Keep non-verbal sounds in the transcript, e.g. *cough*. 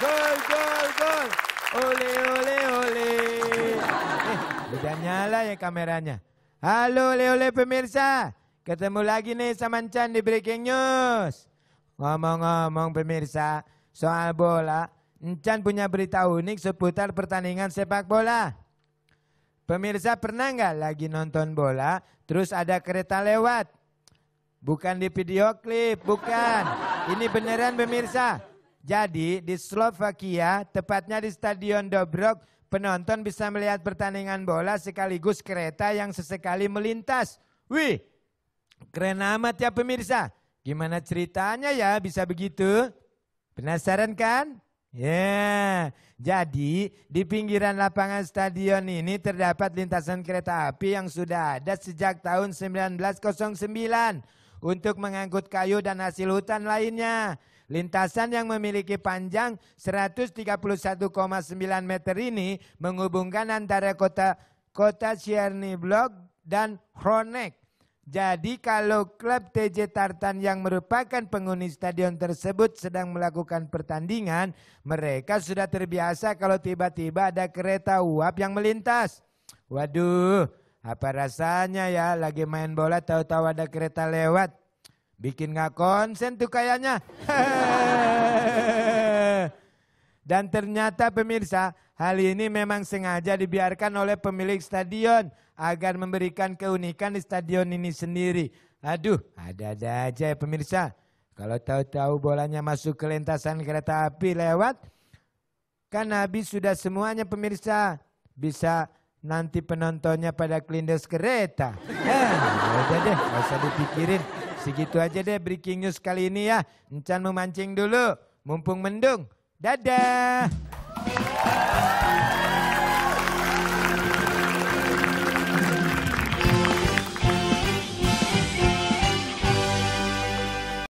Gol, gol, gol. Ole, ole, ole. Eh, udah nyala ya kameranya. Halo, ole, ole pemirsa. Ketemu lagi nih sama Chan di Breaking News. Ngomong-ngomong pemirsa, soal bola, Chan punya berita unik seputar pertandingan sepak bola. Pemirsa pernah nggak lagi nonton bola, terus ada kereta lewat? Bukan di video klip, bukan. Ini beneran pemirsa. Jadi di Slovakia, tepatnya di Stadion Dobrok, penonton bisa melihat pertandingan bola sekaligus kereta yang sesekali melintas. Wih, keren amat ya pemirsa. Gimana ceritanya ya bisa begitu? Penasaran kan? Ya, yeah. jadi di pinggiran lapangan stadion ini terdapat lintasan kereta api yang sudah ada sejak tahun 1909 untuk mengangkut kayu dan hasil hutan lainnya. Lintasan yang memiliki panjang 131,9 meter ini menghubungkan antara kota kota Sierni dan Hronek. Jadi kalau klub TJ Tartan yang merupakan penghuni stadion tersebut sedang melakukan pertandingan, mereka sudah terbiasa kalau tiba-tiba ada kereta uap yang melintas. Waduh, apa rasanya ya lagi main bola tahu-tahu ada kereta lewat. Bikin nggak konsen tuh kayaknya. *laughs* Dan ternyata pemirsa, hal ini memang sengaja dibiarkan oleh pemilik stadion agar memberikan keunikan di stadion ini sendiri. Aduh, ada-ada aja ya pemirsa. Kalau tahu-tahu bolanya masuk ke lintasan kereta api lewat, kan habis sudah semuanya pemirsa. Bisa nanti penontonnya pada kelindes kereta. Eh, udah deh, gak usah dipikirin. Segitu aja deh breaking news kali ini ya. Encan memancing dulu. Mumpung mendung. Dadah.